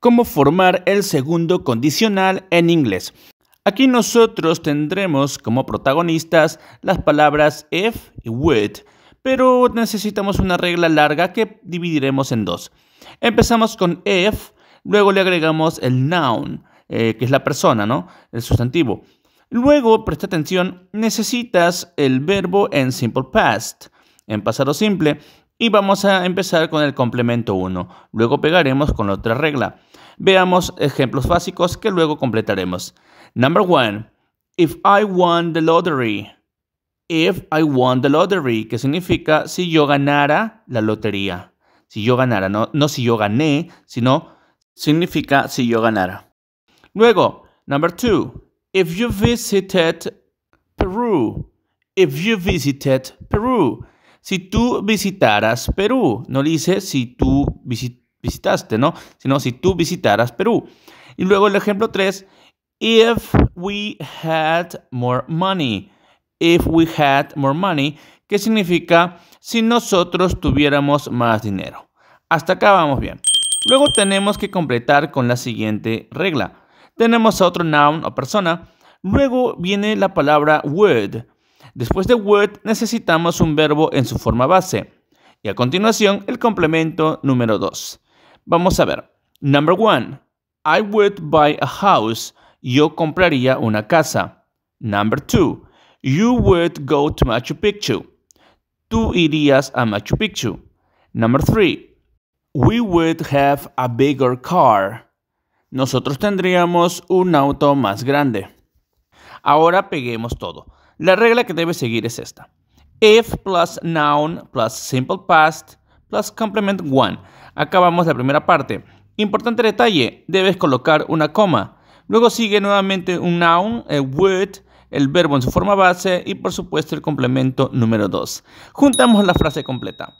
cómo formar el segundo condicional en inglés. Aquí nosotros tendremos como protagonistas las palabras if y would, pero necesitamos una regla larga que dividiremos en dos. Empezamos con if, luego le agregamos el noun, eh, que es la persona, ¿no? El sustantivo. Luego, presta atención, necesitas el verbo en simple past, en pasado simple, y vamos a empezar con el complemento 1. Luego pegaremos con la otra regla. Veamos ejemplos básicos que luego completaremos. Number one, if I won the lottery. If I won the lottery, que significa si yo ganara la lotería. Si yo ganara, no, no si yo gané, sino significa si yo ganara. Luego, number two, if you visited Peru. If you visited Peru. Si tú visitaras Perú, no dice si tú visitaras visitaste, ¿no? Sino si tú visitaras Perú. Y luego el ejemplo 3, if we had more money. If we had more money, que significa si nosotros tuviéramos más dinero. Hasta acá vamos bien. Luego tenemos que completar con la siguiente regla. Tenemos otro noun o persona. Luego viene la palabra would. Después de would necesitamos un verbo en su forma base. Y a continuación el complemento número 2. Vamos a ver. Number one, I would buy a house. Yo compraría una casa. Number two, you would go to Machu Picchu. Tú irías a Machu Picchu. Number three, we would have a bigger car. Nosotros tendríamos un auto más grande. Ahora peguemos todo. La regla que debes seguir es esta. If plus noun plus simple past plus complement one. Acabamos la primera parte. Importante detalle, debes colocar una coma. Luego sigue nuevamente un noun, el would, el verbo en su forma base y por supuesto el complemento número 2. Juntamos la frase completa.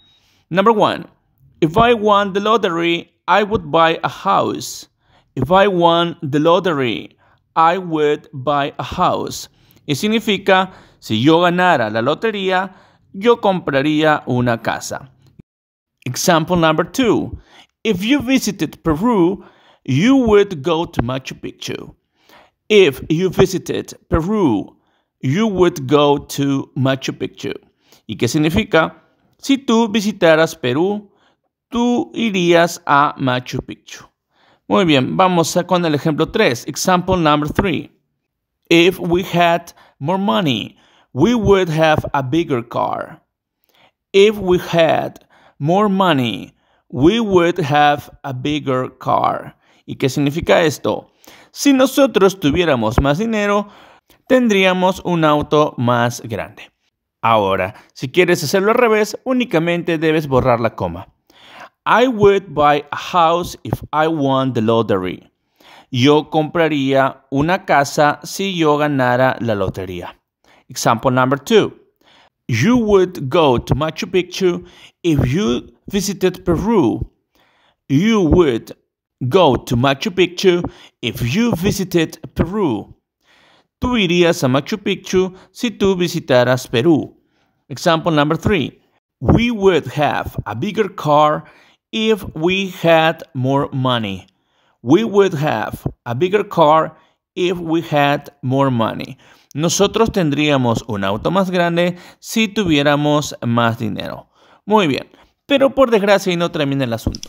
Number one. If I won the lottery, I would buy a house. If I won the lottery, I would buy a house. Y significa, si yo ganara la lotería, yo compraría una casa. Example number two If you visited Peru, you would go to Machu Picchu. If you visited Peru, you would go to Machu Picchu. ¿Y qué significa? Si tú visitaras Perú, tú irías a Machu Picchu. Muy bien, vamos a con el ejemplo 3. Example number 3. If we had more money, we would have a bigger car. If we had more money, we would have a bigger car. ¿Y qué significa esto? Si nosotros tuviéramos más dinero, tendríamos un auto más grande. Ahora, si quieres hacerlo al revés, únicamente debes borrar la coma. I would buy a house if I won the lottery. Yo compraría una casa si yo ganara la lotería. Example number two. you would go to Machu Picchu if you visited Peru. You would go to Machu Picchu if you visited Peru. Tú irías a Machu Picchu si tú visitaras Perú. Example number three. We would have a bigger car if we had more money. We would have a bigger car if we had more money. Nosotros tendríamos un auto más grande si tuviéramos más dinero. Muy bien, pero por desgracia y no termina el asunto.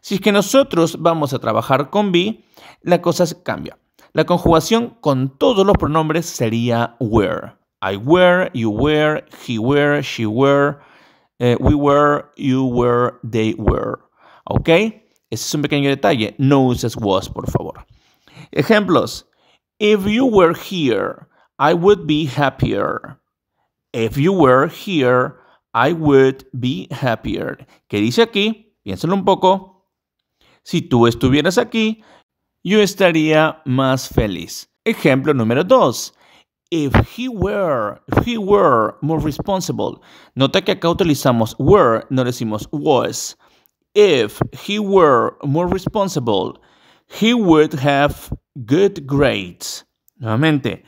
Si es que nosotros vamos a trabajar con be, la cosa cambia. La conjugación con todos los pronombres sería were. I were, you were, he were, she were, eh, we were, you were, they were. ¿Ok? Ese es un pequeño detalle. No uses was, por favor. Ejemplos. If you were here, I would be happier. If you were here, I would be happier. ¿Qué dice aquí? Piénsalo un poco. Si tú estuvieras aquí, yo estaría más feliz. Ejemplo número 2. If he were, if he were more responsible. Nota que acá utilizamos were, no decimos was. If he were more responsible, he would have good grades. Nuevamente,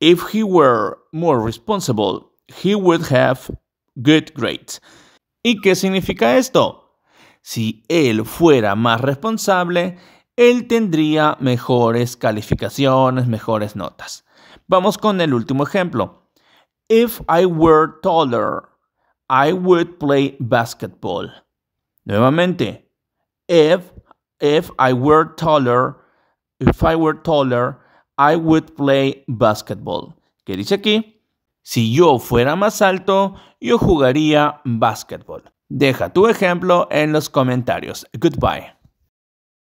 If he were more responsible, he would have good grades. ¿Y qué significa esto? Si él fuera más responsable, él tendría mejores calificaciones, mejores notas. Vamos con el último ejemplo. If I were taller, I would play basketball. Nuevamente, if, if I were taller, if I were taller, I would play basketball, que dice aquí, si yo fuera más alto, yo jugaría basketball. Deja tu ejemplo en los comentarios. Goodbye.